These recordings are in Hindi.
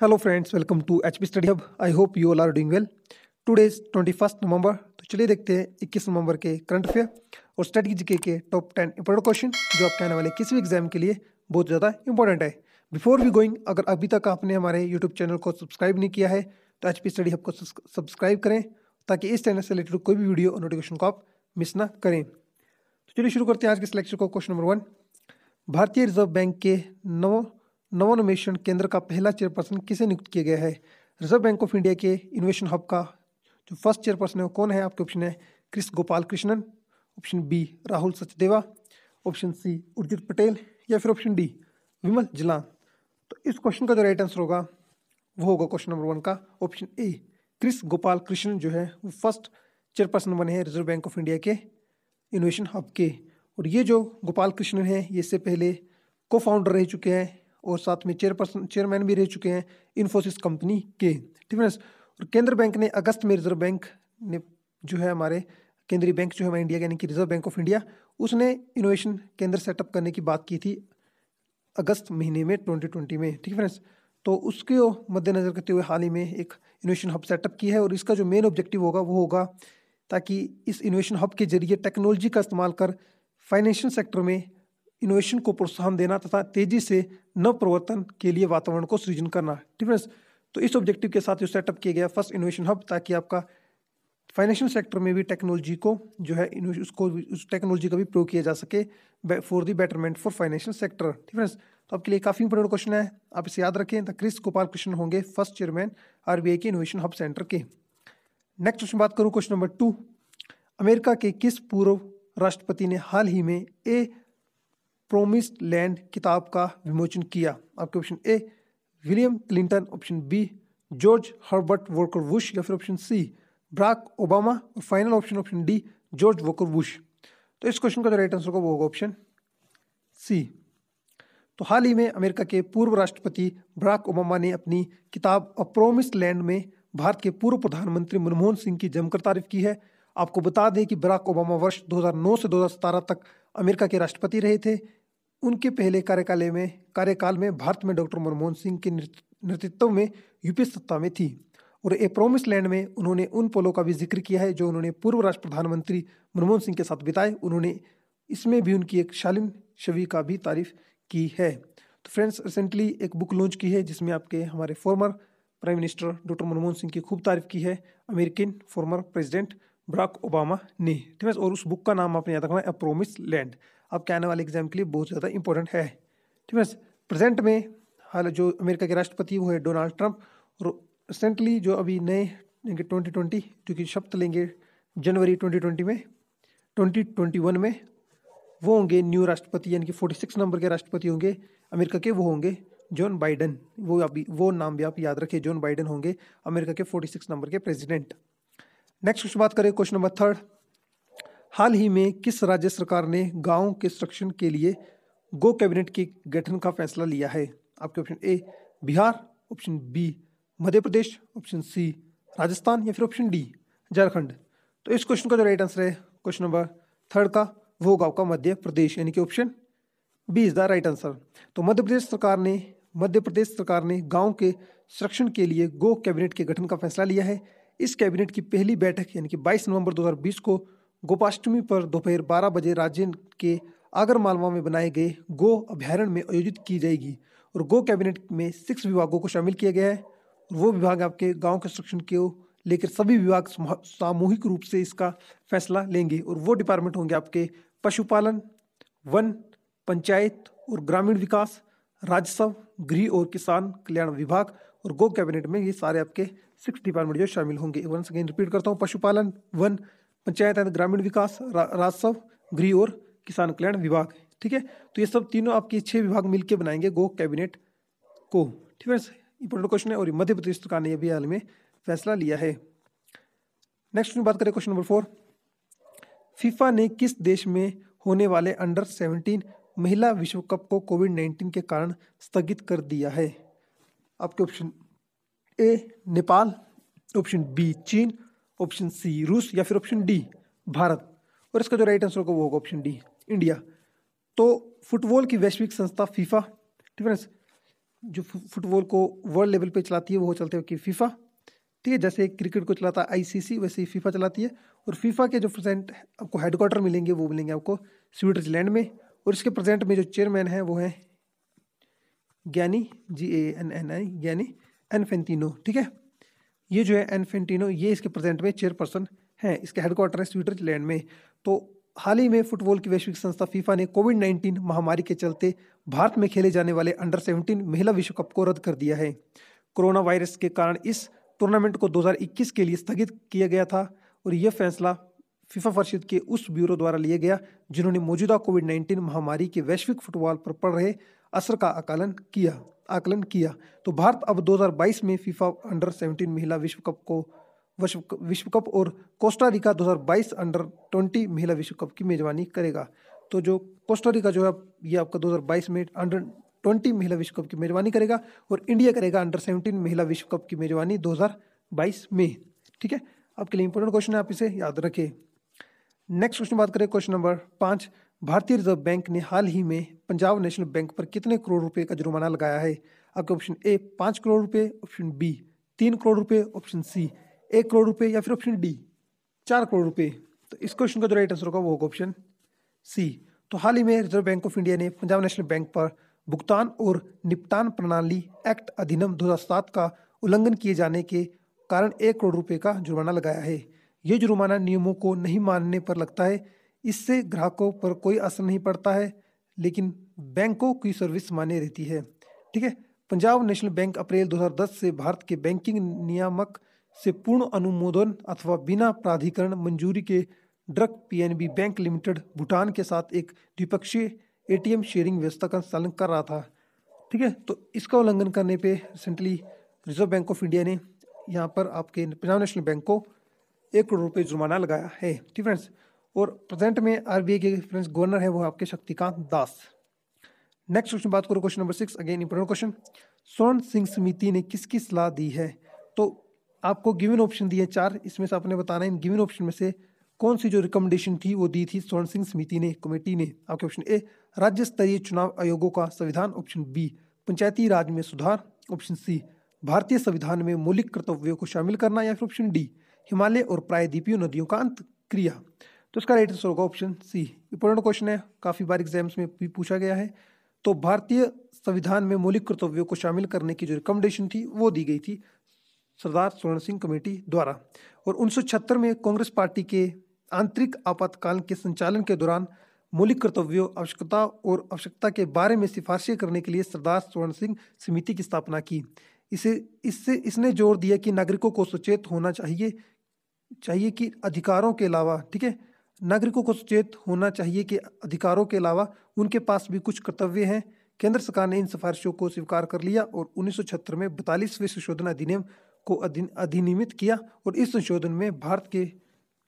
hello friends welcome to H P study hub I hope you all are doing well today is twenty first November तो चलिए देखते हैं इक्कीस नवंबर के करंट अफेयर और study G K top ten important question जो आपके आने वाले किसी भी एग्जाम के लिए बहुत ज़्यादा इंपॉर्टेंट है बिफोर वी गोइंग अगर अभी तक आपने हमारे यूट्यूब चैनल को सब्सक्राइब नहीं किया है तो एच पी स्टडी हब को सब्सक्राइब करें ताकि इस चैनल से रिलेटेड कोई भी वीडियो और नोटिफिकेशन को आप मिस ना करें तो चलिए शुरू करते हैं आज के सिलेक्शन को क्वेश्चन नंबर वन भारतीय रिजर्व बैंक के नौ नवोन्मेषण केंद्र का पहला चेयरपर्सन किसे नियुक्त किया गया है रिजर्व बैंक ऑफ इंडिया के इनोवेशन हब का जो फर्स्ट चेयरपर्सन है वो कौन है आपके ऑप्शन है Kris Gopal Krishnan option B Rahul Sachdeva option C Urjit Patel या फिर ऑप्शन डी विमल जिला तो इस क्वेश्चन का जो राइट आंसर होगा वो होगा क्वेश्चन नंबर वन का option A Kris Gopal Krishnan जो है वो फर्स्ट चेयरपर्सन बने हैं रिजर्व बैंक ऑफ इंडिया के इनोवेशन हब के और ये जो गोपाल कृष्णन हैं ये इससे पहले को फाउंडर रह चुके हैं और साथ में चेयरपर्सन चेयरमैन भी रह चुके हैं इन्फोसिस कंपनी के ठीक है और केंद्र बैंक ने अगस्त में रिजर्व बैंक ने जो है हमारे केंद्रीय बैंक जो है हमारे इंडिया यानी कि रिजर्व बैंक ऑफ इंडिया उसने इनोवेशन केंद्र सेटअप करने की बात की थी अगस्त महीने में ट्वेंटी ट्वेंटी में ठीक है फ्रेंड्स तो उसके मद्देनज़र करते हुए हाल ही में एक इनोवेशन हब सेटअप किया है और इसका जो मेन ऑब्जेक्टिव होगा वो होगा ताकि इस इनोवेशन हब के जरिए टेक्नोलॉजी का इस्तेमाल कर फाइनेंशियल सेक्टर में इनोवेशन को प्रोत्साहन देना तथा तेजी से नव प्रवर्तन के लिए वातावरण को सृजन करना ठीक है तो इस ऑब्जेक्टिव के साथ जो सेटअप किया गया फर्स्ट इनोवेशन हब ताकि आपका फाइनेंशियल सेक्टर में भी टेक्नोलॉजी को जो है उसको उस टेक्नोलॉजी का भी प्रयोग किया जा सके for the betterment for financial sector ठीक है तो आपके लिए काफ़ी इंपॉर्टेंट क्वेश्चन है आप इसे याद रखें तो क्रिस गोपाल कृष्ण होंगे फर्स्ट चेयरमैन आर के इनोवेशन हब सेंटर के नेक्स्ट क्वेश्चन बात करूँ क्वेश्चन नंबर टू अमेरिका के किस पूर्व राष्ट्रपति ने हाल ही में ए प्रोमिस्ड लैंड किताब का विमोचन किया आपके option A William Clinton option B George Herbert Walker Bush या फिर ऑप्शन सी ब्राक ओबामा और final option option D George Walker Bush तो इस क्वेश्चन का जो राइट आंसर होगा वो होगा ऑप्शन सी तो हाल ही में अमेरिका के पूर्व राष्ट्रपति ब्राक ओबामा ने अपनी किताब अ प्रोमिस लैंड में भारत के पूर्व प्रधानमंत्री मनमोहन सिंह की जमकर तारीफ की है आपको बता दें कि ब्राक ओबामा वर्ष 2009 से 2017 तक अमेरिका के राष्ट्रपति रहे थे उनके पहले कार्यकाल में कार्यकाल में भारत में डॉक्टर मनमोहन सिंह के नेतृत्व में यूपी सत्ता में थी और ए प्रोमिस लैंड में उन्होंने उन पलों का भी जिक्र किया है जो उन्होंने पूर्व राष्ट्र प्रधानमंत्री मनमोहन सिंह के साथ बिताए उन्होंने इसमें भी उनकी एक शालीन छवि का भी तारीफ की है तो फ्रेंड्स रिसेंटली एक बुक लॉन्च की है जिसमें आपके हमारे former prime minister doctor Manmohan Singh की खूब तारीफ की है American former president Barack Obama ने ठीक है और उस बुक का नाम आपने याद रखना है अ प्रोमिस लैंड क्या आने वाले एग्जाम के लिए बहुत ज़्यादा इंपॉर्टेंट है ठीक है प्रेजेंट में हाल जो अमेरिका के राष्ट्रपति वो है डोनाल्ड ट्रंप और रिसेंटली जो अभी नए ट्वेंटी ट्वेंटी जो कि शब्द लेंगे जनवरी ट्वेंटी ट्वेंटी में ट्वेंटी ट्वेंटी वन में वो होंगे न्यू राष्ट्रपति यानी कि फोर्टी सिक्स नंबर के राष्ट्रपति होंगे अमेरिका के वो होंगे जॉन बाइडन वो अभी वो नाम भी आप याद रखें जॉन बाइडन होंगे अमेरिका के फोर्टी सिक्स नंबर के प्रेजिडेंट नेक्स्ट क्वेश्चन बात करें क्वेश्चन नंबर थर्ड हाल ही में किस राज्य सरकार ने गाँव के संरक्षण के लिए गो कैबिनेट के गठन का फैसला लिया है आपके option A Bihar option B Madhya Pradesh option C Rajasthan या फिर ऑप्शन डी झारखंड तो इस क्वेश्चन का जो राइट आंसर है क्वेश्चन नंबर थर्ड का वो गाँव का मध्य प्रदेश यानी कि option B is the right answer तो मध्य प्रदेश सरकार ने मध्य प्रदेश सरकार ने गांव के संरक्षण के लिए गो कैबिनेट के गठन का फैसला लिया है इस कैबिनेट की पहली बैठक यानी कि 22 नवंबर 2020 को गोपाष्टमी पर दोपहर 12 बजे राज्य के आगर मालवा में बनाए गए गो अभ्यारण्य में आयोजित की जाएगी और गो कैबिनेट में सिक्स विभागों को शामिल किया गया है और वो विभाग आपके गाँव कंस्ट्रक्शन के लेकर सभी विभाग सामूहिक रूप से इसका फैसला लेंगे और वो डिपार्टमेंट होंगे आपके पशुपालन वन पंचायत और ग्रामीण विकास राजस्व गृह और किसान कल्याण विभाग और गो कैबिनेट में ये सारे आपके सिक्स डिपार्टमेंट जो शामिल होंगे वंस अगेन रिपीट करता हूँ पशुपालन वन पंचायत एंड ग्रामीण विकास रा, राजस्व गृह और किसान कल्याण विभाग ठीक है तो ये सब तीनों आपके छह विभाग मिलकर बनाएंगे गो कैबिनेट को ठीक है इंपोर्टेंट क्वेश्चन है और मध्य प्रदेश सरकार ने अभी हाल में फैसला लिया है नेक्स्ट में बात करें क्वेश्चन नंबर फोर फीफा ने किस देश में होने वाले अंडर सेवनटीन महिला विश्व कप को कोविड नाइन्टीन के कारण स्थगित कर दिया है आपके option A Nepal option B चीन ऑप्शन सी रूस या फिर ऑप्शन डी भारत और इसका जो राइट आंसर होगा वो होगा ऑप्शन डी इंडिया तो फुटबॉल की वैश्विक संस्था फीफा ठीक है जो फुटबॉल को वर्ल्ड लेवल पे चलाती है वो चलते हैं कि फीफा ठीक है जैसे क्रिकेट को चलाता है आईसीसी वैसे ही फीफा चलाती है और फीफा के जो प्रेजेंट आपको हेडक्वार्टर मिलेंगे वो मिलेंगे आपको स्विट्जरलैंड में और इसके प्रेजेंट में जो चेयरमैन हैं वो हैं ज्ञानी जी ए एन एन आई ज्ञानी एनफेंटिनो ठीक है ये जो है एनफेंटिनो ये इसके प्रेजेंट में चेयरपर्सन हैं इसके हेडक्वार्टर है स्विट्जरलैंड में तो हाल ही में फुटबॉल की वैश्विक संस्था फीफा ने कोविड नाइन्टीन महामारी के चलते भारत में खेले जाने वाले अंडर सेवनटीन महिला विश्व कप को रद्द कर दिया है कोरोना वायरस के कारण इस टूर्नामेंट को 2021 के लिए स्थगित किया गया था और यह फैसला फीफा फर्शीद के उस ब्यूरो द्वारा लिया गया जिन्होंने मौजूदा कोविड नाइन्टीन महामारी के वैश्विक फुटबॉल पर पड़ रहे असर का आकलन किया आकलन किया तो भारत अब 2022 में फीफा अंडर 17 महिला विश्व कप को विश्व कप और कोस्टारिका 2022 अंडर 20 महिला विश्व कप की मेजबानी करेगा तो जो कोस्टारिका जो है ये आपका 2022 में अंडर 20 महिला विश्व कप की मेजबानी करेगा और इंडिया करेगा अंडर 17 महिला विश्व कप की मेजबानी 2022 में ठीक है आपके लिए इंपॉर्टेंट क्वेश्चन है आप इसे याद रखें नेक्स्ट क्वेश्चन बात करें क्वेश्चन नंबर पाँच भारतीय रिजर्व बैंक ने हाल ही में पंजाब नेशनल बैंक पर कितने करोड़ रुपए का जुर्माना लगाया है आपके ऑप्शन ए पाँच करोड़ रुपए ऑप्शन बी तीन करोड़ रुपए ऑप्शन सी एक करोड़ रुपए या फिर ऑप्शन डी चार करोड़ रुपए तो इस क्वेश्चन का जो राइट आंसर होगा वो होगा ऑप्शन सी तो हाल ही में रिजर्व बैंक ऑफ इंडिया ने पंजाब नेशनल बैंक पर भुगतान और निपटान प्रणाली एक्ट अधिनियम दो का उल्लंघन किए जाने के कारण एक करोड़ रुपए का जुर्माना लगाया है ये जुर्माना नियमों को नहीं मानने पर लगता है इससे ग्राहकों पर कोई असर नहीं पड़ता है लेकिन बैंकों की सर्विस मान्य रहती है ठीक है पंजाब नेशनल बैंक अप्रैल 2010 से भारत के बैंकिंग नियामक से पूर्ण अनुमोदन अथवा बिना प्राधिकरण मंजूरी के drug PNB bank limited Bhutan के साथ एक द्विपक्षीय एटीएम शेयरिंग व्यवस्था का संचालन कर रहा था ठीक है तो इसका उल्लंघन करने पे recently reserve bank of India ने यहाँ पर आपके पंजाब नेशनल बैंक को एक करोड़ रुपये जुर्माना लगाया है ठीक फ्रेंड्स और प्रेजेंट में आई के फ्रेंड्स गवर्नर है वो आपके शक्तिकांत दास नेक्स्ट क्वेश्चन बात करो question number six again important question Swaran Singh समिति ने किसकी सलाह दी है तो आपको गिवन ऑप्शन दिए चार इसमें से आपने बताना है इन गिवन ऑप्शन में से कौन सी जो रिकमेंडेशन थी वो दी थी स्वर्ण सिंह समिति ने कमेटी ने आपके ऑप्शन ए राज्य स्तरीय चुनाव आयोगों का संविधान ऑप्शन बी पंचायती राज में सुधार ऑप्शन सी भारतीय संविधान में मौलिक कर्तव्यों को शामिल करना या फिर ऑप्शन डी हिमालय और प्रायद्वीपीय नदियों का अंत क्रिया तो इसका राइट आंसर होगा ऑप्शन सी इंपोर्टेंट क्वेश्चन है काफ़ी बार एग्जाम्स में भी पूछा गया है तो भारतीय संविधान में मौलिक कर्तव्यों को शामिल करने की जो रिकमेंडेशन थी वो दी गई थी सरदार स्वर्ण सिंह कमेटी द्वारा और उन्नीस में कांग्रेस पार्टी के आंतरिक आपातकाल के संचालन के दौरान मौलिक कर्तव्यों आवश्यकता और आवश्यकता के बारे में सिफारिशें करने के लिए सरदार स्वर्ण सिंह समिति की स्थापना की इसे इससे इसने जोर दिया कि नागरिकों को सचेत होना चाहिए चाहिए कि अधिकारों के अलावा ठीक है नागरिकों को सचेत होना चाहिए कि अधिकारों के अलावा उनके पास भी कुछ कर्तव्य हैं केंद्र सरकार ने इन सिफारिशों को स्वीकार कर लिया और उन्नीस में बतालीसवें संशोधन अधिनियम को अधिनियमित किया और इस संशोधन में भारत के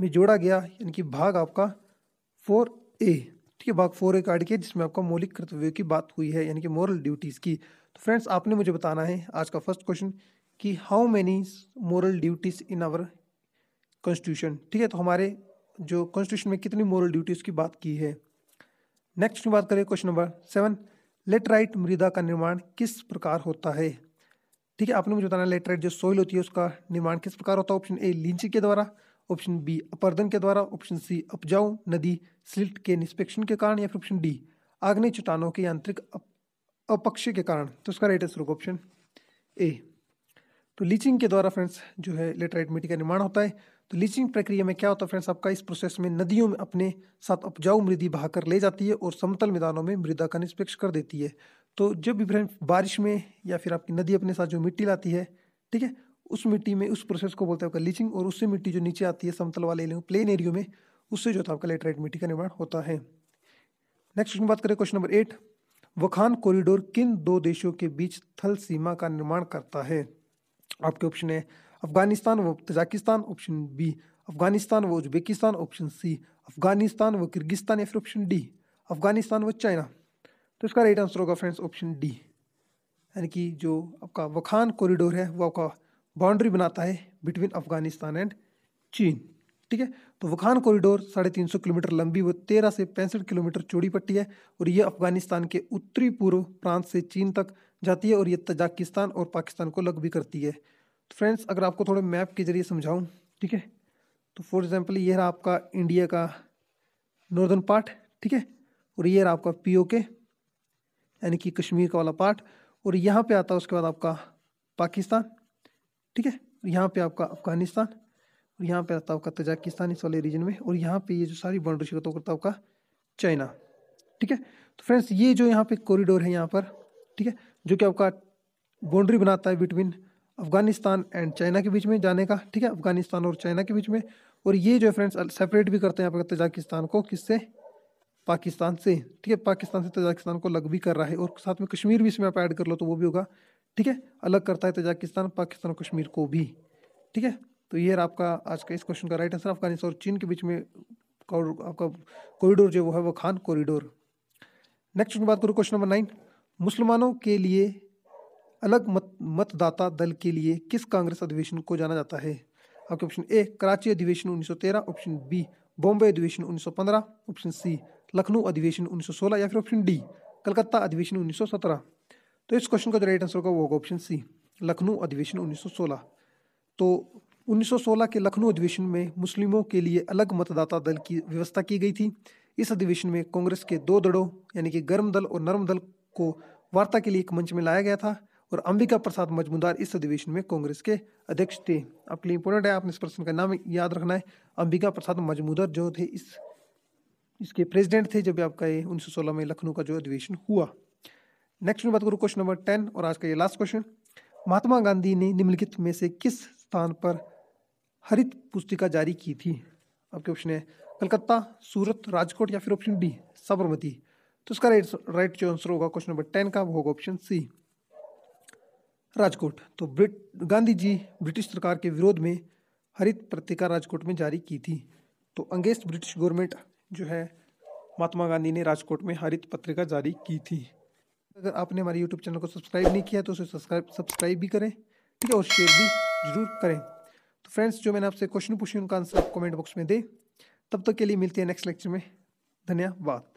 में जोड़ा गया यानी कि भाग आपका फोर ए ठीक है भाग फोर ए कार्ड के जिसमें आपका मौलिक कर्तव्यों की बात हुई है यानी कि मॉरल ड्यूटीज़ की तो फ्रेंड्स आपने मुझे बताना है आज का फर्स्ट क्वेश्चन कि how many moral duties in our constitution ठीक है तो हमारे जो कॉन्स्टिट्यूशन में कितनी मॉरल ड्यूटीज़ की बात की है नेक्स्ट बात करें क्वेश्चन नंबर सेवन लेटराइट मृदा का निर्माण किस प्रकार होता है ठीक है आपने मुझे बताना लेटराइट जो सॉइल होती है उसका निर्माण किस प्रकार होता है ऑप्शन ए लिंच के द्वारा ऑप्शन बी अपर्दन के द्वारा ऑप्शन सी उपजाऊ नदी स्लिट के निष्पेक्षण के कारण या फिर ऑप्शन डी आग्नि चट्टानों के यांत्रिक अपक्ष के कारण तो उसका राइट आंसर होगा ऑप्शन ए तो लीचिंग के द्वारा फ्रेंड्स जो है लेटराइट मिट्टी का निर्माण होता है तो लीचिंग प्रक्रिया में क्या होता है फ्रेंड्स आपका इस प्रोसेस में नदियों में अपने साथ उपजाऊ मृदि बहाकर ले जाती है और समतल मैदानों में मृदा का निष्पक्ष कर देती है तो जब भी फ्रेंड बारिश में या फिर आपकी नदी अपने साथ जो मिट्टी लाती है ठीक है उस मिट्टी में उस प्रोसेस को बोलते हैं आपका लीचिंग और उससे मिट्टी जो नीचे आती है समतल वाले प्लेन एरियो में उससे जो था है आपका लेटराइट मिट्टी का निर्माण होता है नेक्स्ट क्वेश्चन बात करें question number eight Wakhan corridor किन दो देशों के बीच थल सीमा का निर्माण करता है आपके ऑप्शन है अफगानिस्तान व तजाकिस्तान ऑप्शन बी अफगानिस्तान व उज्बेकिस्तान ऑप्शन सी अफगानिस्तान व किर्गिस्तान या फिर ऑप्शन डी अफगानिस्तान व चाइना तो इसका राइट आंसर होगा फ्रेंड्स ऑप्शन डी यानी कि जो आपका वखान कॉरिडोर है वो आपका बाउंड्री बनाता है बिटवीन अफगानिस्तान एंड चीन ठीक है तो वखान कॉरिडोर साढ़े तीन सौ किलोमीटर लंबी व तेरह से पैंसठ किलोमीटर चौड़ी पट्टी है और ये अफगानिस्तान के उत्तरी पूर्व प्रांत से चीन तक जाती है और ये तजाकिस्तान और पाकिस्तान को लग भी करती है फ्रेंड्स अगर आपको थोड़े मैप के जरिए समझाऊँ ठीक है तो फॉर एग्जाम्पल ये रहा आपका इंडिया का नॉर्दर्न पार्ट ठीक है और ये रहा आपका पी ओ के यानी कि कश्मीर का वाला पार्ट और यहाँ पे आता है उसके बाद आपका पाकिस्तान ठीक है और यहाँ पे आपका अफगानिस्तान और यहाँ पे आता है आपका तजाकिस्तान इस वाले रीजन में और यहाँ पे ये जो सारी बाउंड्री शुरू तो करता है आपका चाइना ठीक है तो फ्रेंड्स ये जो यहाँ पे कॉरिडोर है यहाँ पर ठीक है जो कि आपका बाउंड्री बनाता है बिटवीन अफगानिस्तान एंड चाइना के बीच में जाने का ठीक है अफगानिस्तान और चाइना के बीच में और ये जो है फ्रेंड्स सेपरेट भी करते हैं यहाँ पर तजाकिस्तान को किससे पाकिस्तान से ठीक है पाकिस्तान से तजाकिस्तान को अलग भी कर रहा है और साथ में कश्मीर भी इसमें आप ऐड कर लो तो वो भी होगा ठीक है अलग करता है तजाकिस्तान पाकिस्तान और कश्मीर को भी ठीक है तो ये आपका आज का इस क्वेश्चन का राइट आंसर अफगानिस्तान और चीन के बीच में आपका कॉरिडोर जो है वो है वो खान कॉरिडोर नेक्स्ट क्वेश्चन बात करूँ क्वेश्चन नंबर नाइन मुसलमानों के लिए अलग मत मतदाता दल के लिए किस कांग्रेस अधिवेशन को जाना जाता है आपके ऑप्शन ए कराची अधिवेशन 1913 ऑप्शन बी बॉम्बे अधिवेशन 1915 ऑप्शन सी लखनऊ अधिवेशन 1916 या फिर ऑप्शन डी कलकत्ता अधिवेशन 1917 तो इस क्वेश्चन का जो राइट आंसर होगा वो होगा ऑप्शन सी लखनऊ अधिवेशन 1916 तो 1916 के लखनऊ अधिवेशन में मुस्लिमों के लिए अलग मतदाता दल की व्यवस्था की गई थी इस अधिवेशन में कांग्रेस के दो दड़ों यानी कि गर्म दल और नरम दल को वार्ता के लिए एक मंच में लाया गया था और अंबिका प्रसाद मजमुदार इस अधिवेशन में कांग्रेस के अध्यक्ष थे आपके लिए इंपॉर्टेंट है आपने इस प्रश्न का नाम याद रखना है अंबिका प्रसाद मजमुदार जो थे इस इसके प्रेसिडेंट थे जब आपका ये उन्नीस में लखनऊ का जो अधिवेशन हुआ नेक्स्ट में बात करूँ क्वेश्चन नंबर टेन और आज का ये लास्ट क्वेश्चन महात्मा गांधी ने निम्नलिखित में से किस स्थान पर हरित पुस्तिका जारी की थी आपके ऑप्शन है कलकत्ता सूरत राजकोट या फिर ऑप्शन डी साबरमती तो इसका राइट राइट जो आंसर होगा क्वेश्चन नंबर टेन का वो होगा ऑप्शन सी राजकोट तो ब्रिट गांधी जी ब्रिटिश सरकार के विरोध में हरित पत्रिका राजकोट में जारी की थी तो अंगेस्ट ब्रिटिश गवर्नमेंट जो है महात्मा गांधी ने राजकोट में हरित पत्रिका जारी की थी अगर आपने हमारे यूट्यूब चैनल को सब्सक्राइब नहीं किया तो उसे सब्सक्राइब सब्सक्राइब भी करें ठीक है और शेयर भी जरूर करें तो फ्रेंड्स जो मैंने आपसे क्वेश्चन पूछे उनका आंसर आप कमेंट बॉक्स में दें तब तक तो के लिए मिलते हैं नेक्स्ट लेक्चर में धन्यवाद